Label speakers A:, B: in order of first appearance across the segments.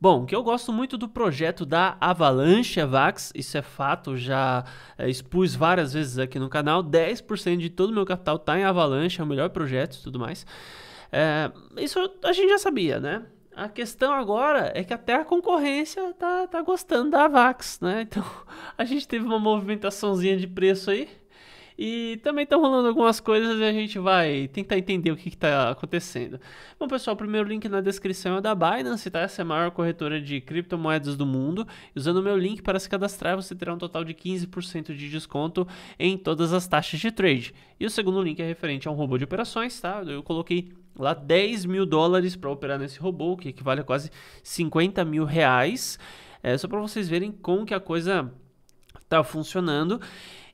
A: Bom, que eu gosto muito do projeto da Avalanche vax isso é fato, já eh, expus várias vezes aqui no canal, 10% de todo o meu capital está em Avalanche, é o melhor projeto e tudo mais. É, isso a gente já sabia, né? A questão agora é que até a concorrência tá, tá gostando da vax né? Então a gente teve uma movimentaçãozinha de preço aí, e também estão tá rolando algumas coisas e a gente vai tentar entender o que está acontecendo. Bom, pessoal, o primeiro link na descrição é o da Binance, tá? Essa é a maior corretora de criptomoedas do mundo. Usando o meu link para se cadastrar, você terá um total de 15% de desconto em todas as taxas de trade. E o segundo link é referente a um robô de operações, tá? Eu coloquei lá 10 mil dólares para operar nesse robô, que equivale a quase 50 mil reais. É, só para vocês verem como que a coisa está funcionando.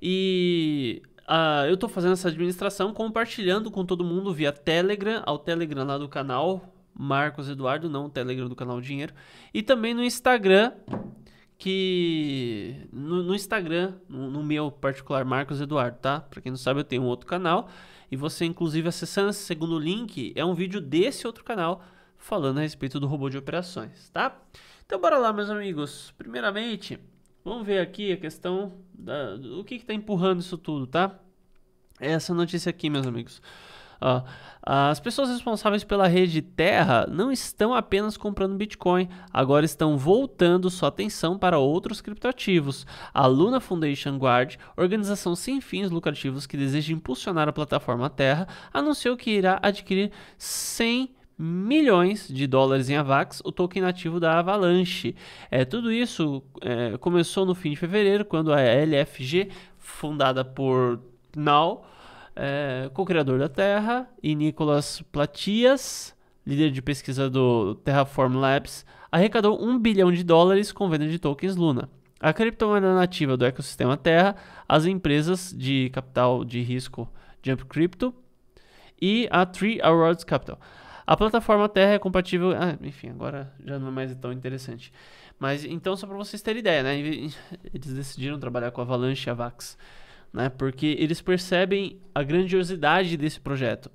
A: E Uh, eu estou fazendo essa administração compartilhando com todo mundo via Telegram, ao Telegram lá do canal Marcos Eduardo, não o Telegram do canal Dinheiro, e também no Instagram, que no, no Instagram, no, no, meu particular Marcos Eduardo, tá? Para quem não sabe, eu tenho um outro canal e você inclusive acessando esse segundo link é um vídeo desse outro canal falando a respeito do robô de operações, tá? Então bora lá, meus amigos. Primeiramente, Vamos ver aqui a questão da, do que está empurrando isso tudo, tá? É essa notícia aqui, meus amigos. Uh, as pessoas responsáveis pela rede Terra não estão apenas comprando Bitcoin, agora estão voltando sua atenção para outros criptoativos. A Luna Foundation Guard, organização sem fins lucrativos que deseja impulsionar a plataforma Terra, anunciou que irá adquirir 100 milhões de dólares em AVAX, o token nativo da Avalanche. É, tudo isso é, começou no fim de fevereiro, quando a LFG, fundada por Now, é, co-criador da Terra, e Nicolas Platias, líder de pesquisa do Terraform Labs, arrecadou 1 bilhão de dólares com venda de tokens Luna. A criptomoeda nativa do ecossistema Terra, as empresas de capital de risco Jump Crypto e a Tree Awards Capital. A plataforma Terra é compatível. Ah, enfim, agora já não é mais tão interessante. Mas então, só para vocês terem ideia, né? Eles decidiram trabalhar com a Avalanche e a Vax, né? Porque eles percebem a grandiosidade desse projeto.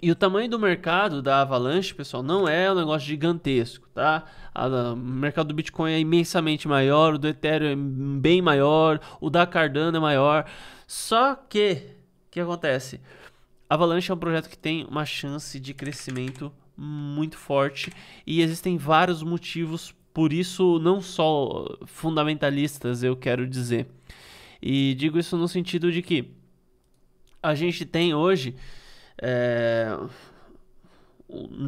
A: E o tamanho do mercado da Avalanche, pessoal, não é um negócio gigantesco, tá? o mercado do Bitcoin é imensamente maior, o do Ethereum é bem maior, o da Cardano é maior. Só que, o que acontece? Avalanche é um projeto que tem uma chance de crescimento muito forte e existem vários motivos por isso, não só fundamentalistas, eu quero dizer. E digo isso no sentido de que a gente tem hoje, é,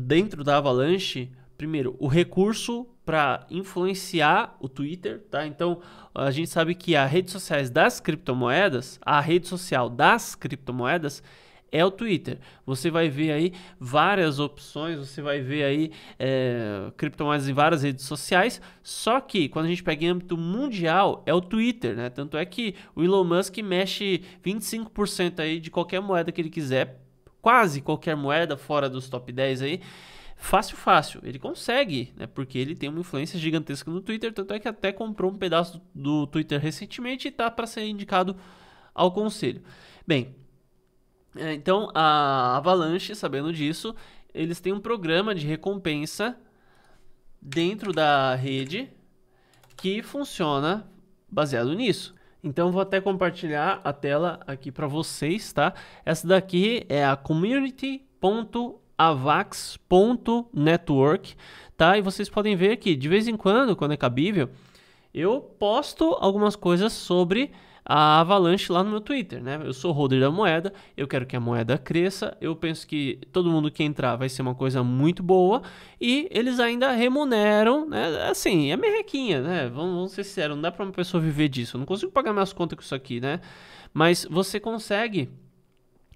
A: dentro da Avalanche, primeiro, o recurso para influenciar o Twitter, tá? Então, a gente sabe que as redes sociais das criptomoedas, a rede social das criptomoedas, é o Twitter. Você vai ver aí várias opções, você vai ver aí é, criptomoedas em várias redes sociais. Só que quando a gente pega em âmbito mundial, é o Twitter, né? Tanto é que o Elon Musk mexe 25% aí de qualquer moeda que ele quiser, quase qualquer moeda fora dos top 10 aí fácil, fácil. Ele consegue, né? Porque ele tem uma influência gigantesca no Twitter, tanto é que até comprou um pedaço do, Twitter recentemente e tá para ser indicado ao conselho. Bem, é, então, a Avalanche, sabendo disso, eles têm um programa de recompensa dentro da rede que funciona baseado nisso. Então, vou até compartilhar a tela aqui para vocês, tá? Essa daqui é a community.avax.network, tá? E vocês podem ver que, de vez em quando, quando é cabível, eu posto algumas coisas sobre a Avalanche lá no meu Twitter, né? Eu sou holder da moeda, eu quero que a moeda cresça, eu penso que todo mundo que entrar vai ser uma coisa muito boa e eles ainda remuneram, né? Assim, é merrequinha, né? Vamos, vamos ser sinceros, não dá para uma pessoa viver disso. Eu não consigo pagar minhas contas com isso aqui, né? Mas você consegue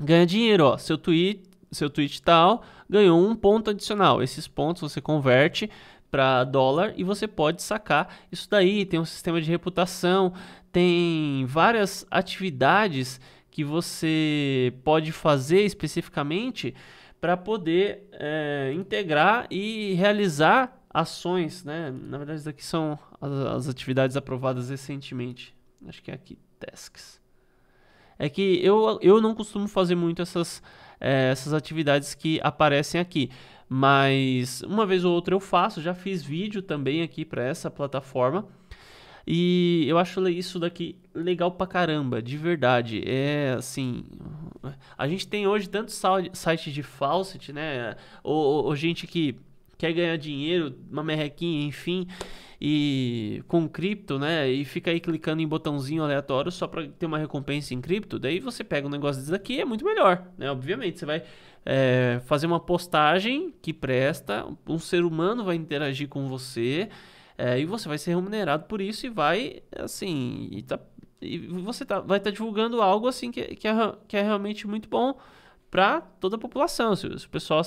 A: ganhar dinheiro, ó. Seu tweet, seu tweet tal ganhou um ponto adicional. Esses pontos você converte para dólar e você pode sacar isso daí. Tem um sistema de reputação tem várias atividades que você pode fazer especificamente para poder é, integrar e realizar ações, né? Na verdade, isso aqui são as, as, atividades aprovadas recentemente. Acho que é aqui, tasks. É que eu, eu não costumo fazer muito essas, é, essas atividades que aparecem aqui. Mas uma vez ou outra eu faço, já fiz vídeo também aqui para essa plataforma. E eu acho isso daqui legal pra caramba, de verdade. É assim. A gente tem hoje tantos sites de falset, né? Ou, ou, ou, gente que quer ganhar dinheiro, uma merrequinha, enfim, e com cripto, né? E fica aí clicando em botãozinho aleatório só pra ter uma recompensa em cripto. Daí você pega um negócio desse daqui é muito melhor, né? Obviamente, você vai. É, fazer uma postagem que presta, um ser humano vai interagir com você, é, e você vai ser remunerado por isso e vai, assim, e, tá, e você tá, vai estar tá divulgando algo assim que, que, é, que é realmente muito bom para toda a população. Se, o pessoal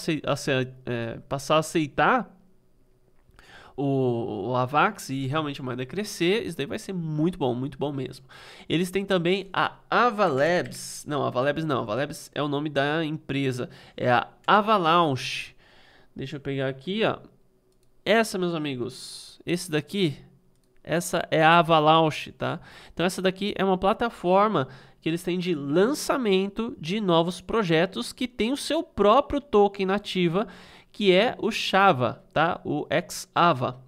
A: é, passar a aceitar o, o AVAX e realmente a moeda crescer, isso daí vai ser muito bom, muito bom mesmo. Eles têm também a Avalabs. Não, Avalabs não. Avalabs é o nome da empresa. É a Avalanche. Deixa eu pegar aqui, ó. Essa, meus amigos esse daqui, essa é a Avalanche, tá? Então essa daqui é uma plataforma que eles têm de lançamento de novos projetos que tem o seu próprio token nativa, que é o Chava, tá? O Xava.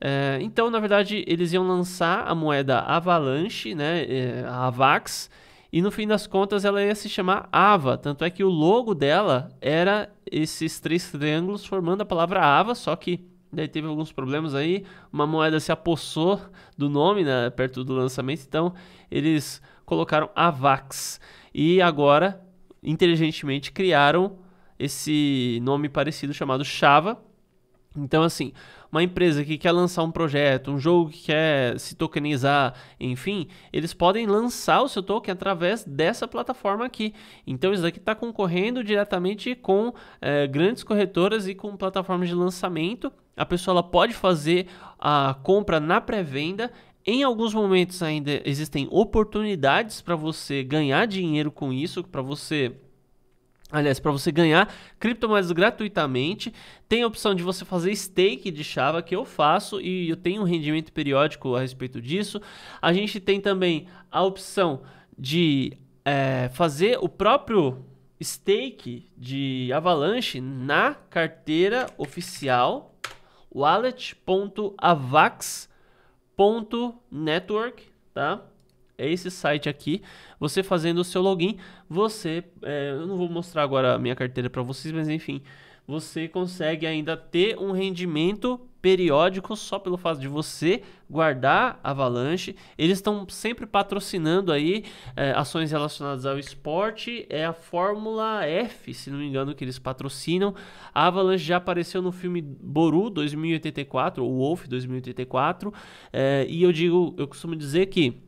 A: É, então, na verdade, eles iam lançar a moeda Avalanche, né? É, a Avax, e no fim das contas ela ia se chamar Ava. Tanto é que o logo dela era esses três triângulos formando a palavra Ava, só que Daí teve alguns problemas aí, uma moeda se apossou do nome, né, perto do lançamento, então eles colocaram AVAX. E agora, inteligentemente, criaram esse nome parecido chamado Chava, então, assim, uma empresa que quer lançar um projeto, um jogo que quer se tokenizar, enfim, eles podem lançar o seu token através dessa plataforma aqui. Então, isso daqui está concorrendo diretamente com eh, grandes corretoras e com plataformas de lançamento. A pessoa pode fazer a compra na pré-venda. Em alguns momentos ainda existem oportunidades para você ganhar dinheiro com isso, para você Aliás, para você ganhar criptomoedas gratuitamente, tem a opção de você fazer stake de Java, que eu faço e eu tenho um rendimento periódico a respeito disso. A gente tem também a opção de é, fazer o próprio stake de Avalanche na carteira oficial wallet.avax.network, tá? É esse site aqui. Você fazendo o seu login, você. É, eu não vou mostrar agora a minha carteira para vocês, mas enfim. Você consegue ainda ter um rendimento periódico só pelo fato de você guardar Avalanche. Eles estão sempre patrocinando aí é, ações relacionadas ao esporte. É a Fórmula F, se não me engano, que eles patrocinam. A Avalanche já apareceu no filme Boru 2084, ou Wolf 2084. É, e eu digo, eu costumo dizer que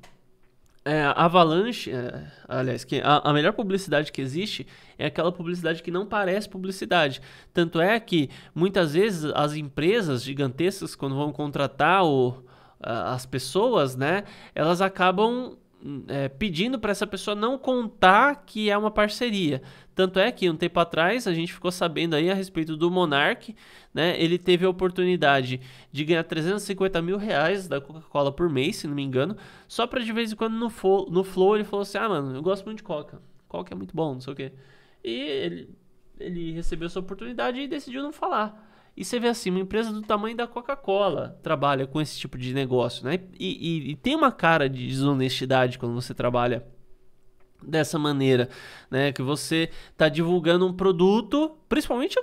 A: é, a Avalanche, é, aliás, que a, a, melhor publicidade que existe é aquela publicidade que não parece publicidade. Tanto é que muitas vezes as empresas gigantescas, quando vão contratar o, as pessoas, né, elas acabam é, pedindo para essa pessoa não contar que é uma parceria. Tanto é que um tempo atrás a gente ficou sabendo aí a respeito do Monark, né? Ele teve a oportunidade de ganhar 350 mil reais da Coca-Cola por mês, se não me engano, só para de vez em quando no, fo no Flow ele falou assim: ah, mano, eu gosto muito de Coca. Coca é muito bom, não sei o quê. E ele, ele recebeu essa oportunidade e decidiu não falar. E você vê assim, uma empresa do tamanho da Coca-Cola trabalha com esse tipo de negócio, né? E, e, e, tem uma cara de desonestidade quando você trabalha dessa maneira, né? Que você está divulgando um produto, principalmente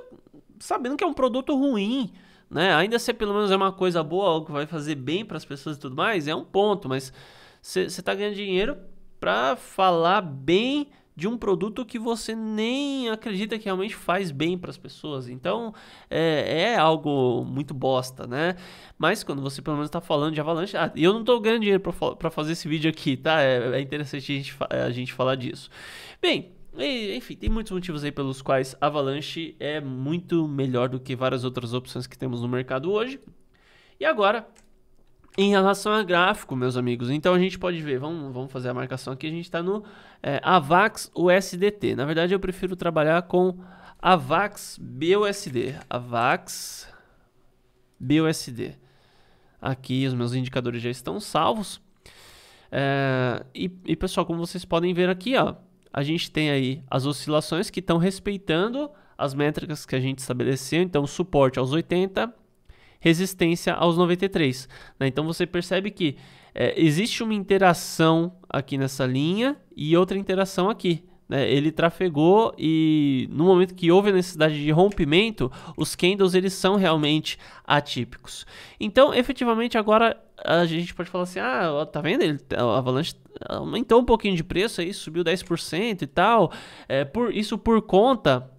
A: sabendo que é um produto ruim, né? Ainda se pelo menos é uma coisa boa, algo que vai fazer bem para as pessoas e tudo mais, é um ponto, mas você está ganhando dinheiro para falar bem de um produto que você nem acredita que realmente faz bem para as pessoas. Então é, é, algo muito bosta, né? Mas quando você pelo menos está falando de Avalanche, ah, eu não estou ganhando dinheiro para fazer esse vídeo aqui, tá? É, é interessante a gente, a gente falar disso. Bem, enfim, tem muitos motivos aí pelos quais Avalanche é muito melhor do que várias outras opções que temos no mercado hoje. E agora em relação a gráfico, meus amigos, então a gente pode ver, vamos, vamos fazer a marcação aqui, a gente está no é, AVAX USDT. Na verdade, eu prefiro trabalhar com AVAX BUSD. AVAX BUSD. Aqui os meus indicadores já estão salvos. É, e, e, pessoal, como vocês podem ver aqui, ó, a gente tem aí as oscilações que estão respeitando as métricas que a gente estabeleceu. Então, suporte aos 80, resistência aos 93. Né? Então você percebe que é, existe uma interação aqui nessa linha e outra interação aqui. Né? Ele trafegou e no momento que houve a necessidade de rompimento, os candles eles são realmente atípicos. Então, efetivamente, agora a gente pode falar assim, ah, tá vendo? Ele, a Avalanche aumentou um pouquinho de preço aí, subiu 10% e tal. É, por, isso por conta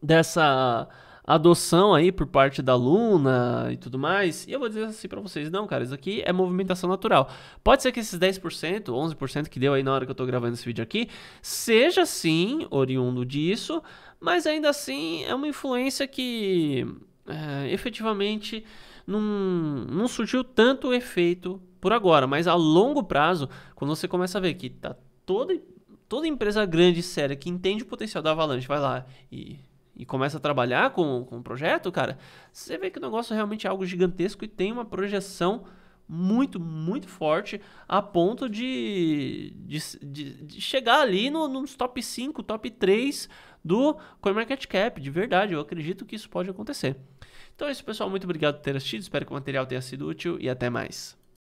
A: dessa adoção aí por parte da Luna e tudo mais. E eu vou dizer assim para vocês, não, cara, isso aqui é movimentação natural. Pode ser que esses 10%, 11% que deu aí na hora que eu tô gravando esse vídeo aqui, seja sim oriundo disso, mas ainda assim é uma influência que é, efetivamente não, não surgiu tanto efeito por agora, mas a longo prazo, quando você começa a ver que tá toda, toda empresa grande e séria que entende o potencial da Avalanche, vai lá e e começa a trabalhar com, com o projeto, cara, você vê que o negócio realmente é algo gigantesco e tem uma projeção muito, muito forte a ponto de, de, de, de chegar ali no, nos top 5, top 3 do CoinMarketCap, de verdade, eu acredito que isso pode acontecer. Então é isso, pessoal, muito obrigado por ter assistido, espero que o material tenha sido útil e até mais.